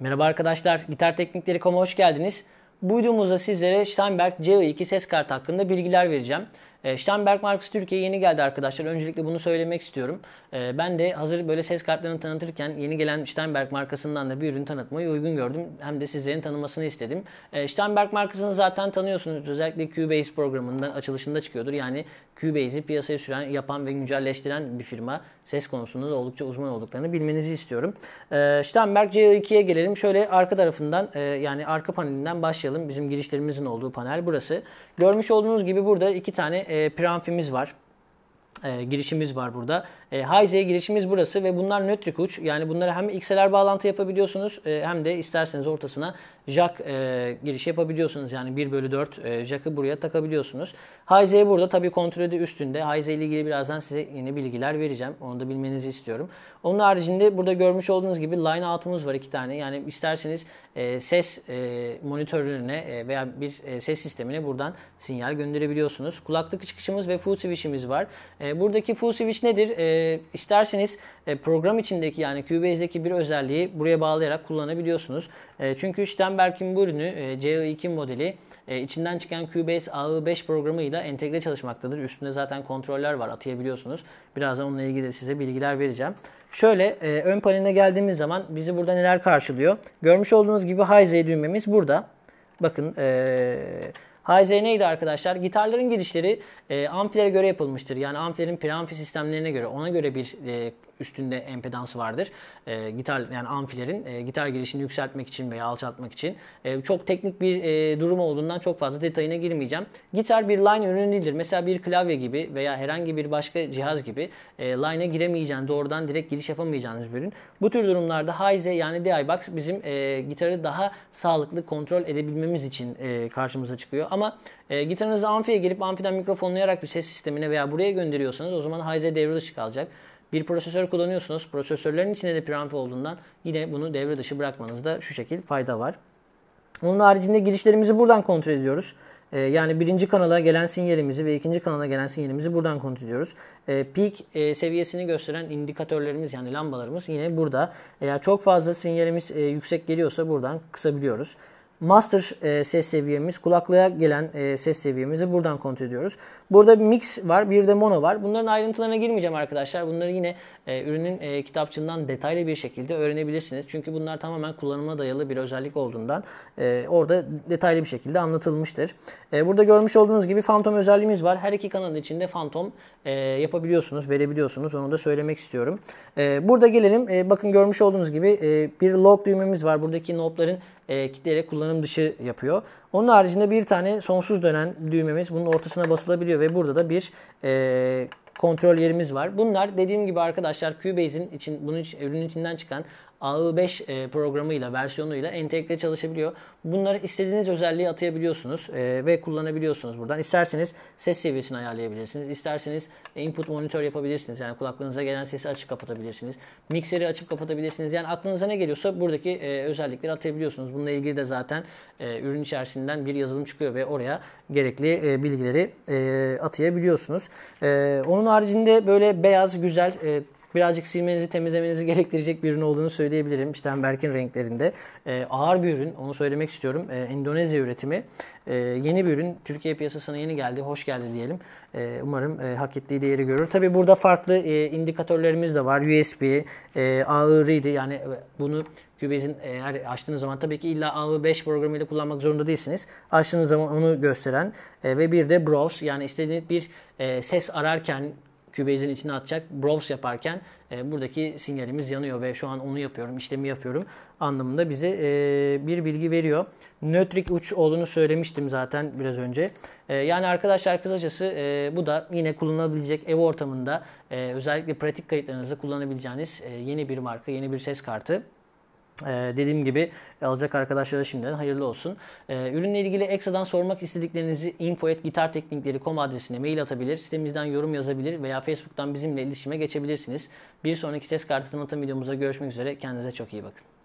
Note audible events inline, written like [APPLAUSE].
Merhaba arkadaşlar, Gitar Teknikleri.com'a hoş geldiniz. Bu videomuzda sizlere Steinberg ce 2 ses kartı hakkında bilgiler vereceğim. E, Steinberg Marks Türkiye yeni geldi arkadaşlar. Öncelikle bunu söylemek istiyorum. E, ben de hazır böyle ses kartlarını tanıtırken yeni gelen Steinberg markasından da bir ürün tanıtmayı uygun gördüm. Hem de sizlerin tanımasını istedim. E, Steinberg markasını zaten tanıyorsunuz. Özellikle Cubase programından açılışında çıkıyordur. Yani Cubase'i piyasaya süren, yapan ve güncelleştiren bir firma. Ses konusunda da oldukça uzman olduklarını bilmenizi istiyorum. E, Steinberg CO2'ye gelelim. Şöyle arka tarafından e, yani arka panelinden başlayalım. Bizim girişlerimizin olduğu panel burası. Görmüş olduğunuz gibi burada iki tane e, Pranfim'imiz var. E, girişimiz var burada. E, Hayze'ye girişimiz burası ve bunlar nötrik uç. Yani bunlara hem XLR bağlantı yapabiliyorsunuz e, hem de isterseniz ortasına jack e, girişi yapabiliyorsunuz. Yani 1 bölü 4 e, jack'ı buraya takabiliyorsunuz. Hayze'ye burada tabi kontrolü de üstünde. Hayze ile ilgili birazdan size yeni bilgiler vereceğim. Onu da bilmenizi istiyorum. Onun haricinde burada görmüş olduğunuz gibi line out'umuz var iki tane. Yani isterseniz e, ses e, monitörüne e, veya bir e, ses sistemine buradan sinyal gönderebiliyorsunuz. Kulaklık çıkışımız ve full switch'imiz var. E, buradaki full switch nedir? E, e, isterseniz e, program içindeki yani Cubase'deki bir özelliği buraya bağlayarak kullanabiliyorsunuz. E, çünkü Stenberg'in bu ürünü e, CO2 modeli e, içinden çıkan Cubase AE5 programıyla entegre çalışmaktadır. Üstünde zaten kontroller var atayabiliyorsunuz. Birazdan onunla ilgili de size bilgiler vereceğim. Şöyle e, ön paneline geldiğimiz zaman bizi burada neler karşılıyor? Görmüş olduğunuz gibi Z düğmemiz burada. Bakın e, Hayze neydi arkadaşlar? Gitarların girişleri e, amfilere göre yapılmıştır. Yani amfilerin preamfi sistemlerine göre ona göre bir e, üstünde empedansı vardır. E, gitar yani amfilerin e, gitar girişini yükseltmek için veya alçaltmak için. E, çok teknik bir e, durum olduğundan çok fazla detayına girmeyeceğim. Gitar bir line ürünü değildir. Mesela bir klavye gibi veya herhangi bir başka cihaz gibi e, line'a giremeyeceğiniz, doğrudan direkt giriş yapamayacağınız bir ürün. Bu tür durumlarda Heise yani DI-Box bizim e, gitarı daha sağlıklı kontrol edebilmemiz için e, karşımıza çıkıyor. Ama e, gitarınızı amfiye girip amfiden mikrofonlayarak bir ses sistemine veya buraya gönderiyorsanız o zaman Heise devre dışı kalacak. Bir prosesör kullanıyorsunuz. Prosesörlerin içinde de piramp olduğundan yine bunu devre dışı bırakmanızda şu şekil fayda var. Onun haricinde girişlerimizi buradan kontrol ediyoruz. Ee, yani birinci kanala gelen sinyalimizi ve ikinci kanala gelen sinyalimizi buradan kontrol ediyoruz. Ee, peak e, seviyesini gösteren indikatörlerimiz yani lambalarımız yine burada. Eğer çok fazla sinyalimiz e, yüksek geliyorsa buradan kısabiliyoruz master e, ses seviyemiz, kulaklığa gelen e, ses seviyemizi buradan kontrol ediyoruz. Burada bir mix var, bir de mono var. Bunların ayrıntılarına girmeyeceğim arkadaşlar. Bunları yine e, ürünün e, kitapçığından detaylı bir şekilde öğrenebilirsiniz. Çünkü bunlar tamamen kullanıma dayalı bir özellik olduğundan e, orada detaylı bir şekilde anlatılmıştır. E, burada görmüş olduğunuz gibi Phantom özelliğimiz var. Her iki kanalın içinde Phantom e, yapabiliyorsunuz, verebiliyorsunuz. Onu da söylemek istiyorum. E, burada gelelim. E, bakın görmüş olduğunuz gibi e, bir lock düğmemiz var. Buradaki nopların e, kitleyerek kullanım dışı yapıyor. Onun haricinde bir tane sonsuz dönen düğmemiz bunun ortasına basılabiliyor ve burada da bir e, kontrol yerimiz var. Bunlar dediğim gibi arkadaşlar Cubase'in için bunun ürünün içinden çıkan AI5 e, programıyla, versiyonuyla entegre çalışabiliyor. Bunları istediğiniz özelliği atayabiliyorsunuz e, ve kullanabiliyorsunuz buradan. İsterseniz ses seviyesini ayarlayabilirsiniz. İsterseniz input monitör yapabilirsiniz. Yani kulaklığınıza gelen sesi açıp kapatabilirsiniz. Mikseri açıp kapatabilirsiniz. Yani aklınıza ne geliyorsa buradaki e, özellikleri atayabiliyorsunuz. Bununla ilgili de zaten ürün içerisinden bir yazılım çıkıyor ve oraya gerekli bilgileri atayabiliyorsunuz. Onun haricinde böyle beyaz, güzel birazcık silmenizi, temizlemenizi [LAUGHS] gerektirecek bir ürün olduğunu söyleyebilirim. İşte hem Berk'in renklerinde. E, ağır bir ürün, onu söylemek istiyorum. E, Endonezya üretimi. E, yeni bir ürün. Türkiye piyasasına yeni geldi, hoş geldi diyelim. E, umarım e, hak ettiği değeri görür. Tabi burada farklı e, indikatörlerimiz de var. USB, e, idi Yani e, bunu Cubbase'in eğer açtığınız zaman tabii ki illa AV5 programıyla kullanmak zorunda değilsiniz. Açtığınız zaman onu gösteren e, ve bir de browse yani istediğiniz bir e, ses ararken Cubase'in içine atacak browse yaparken e, buradaki sinyalimiz yanıyor ve şu an onu yapıyorum, işlemi yapıyorum anlamında bize e, bir bilgi veriyor. Nötrik uç olduğunu söylemiştim zaten biraz önce. E, yani arkadaşlar kısacası e, bu da yine kullanılabilecek ev ortamında e, özellikle pratik kayıtlarınızda kullanabileceğiniz e, yeni bir marka, yeni bir ses kartı. Ee, dediğim gibi alacak arkadaşlara şimdiden hayırlı olsun. Ee, ürünle ilgili Exa'dan sormak istediklerinizi info.gitarteknikleri.com adresine mail atabilir, sitemizden yorum yazabilir veya Facebook'tan bizimle iletişime geçebilirsiniz. Bir sonraki ses kartı tanıtım videomuzda görüşmek üzere. Kendinize çok iyi bakın.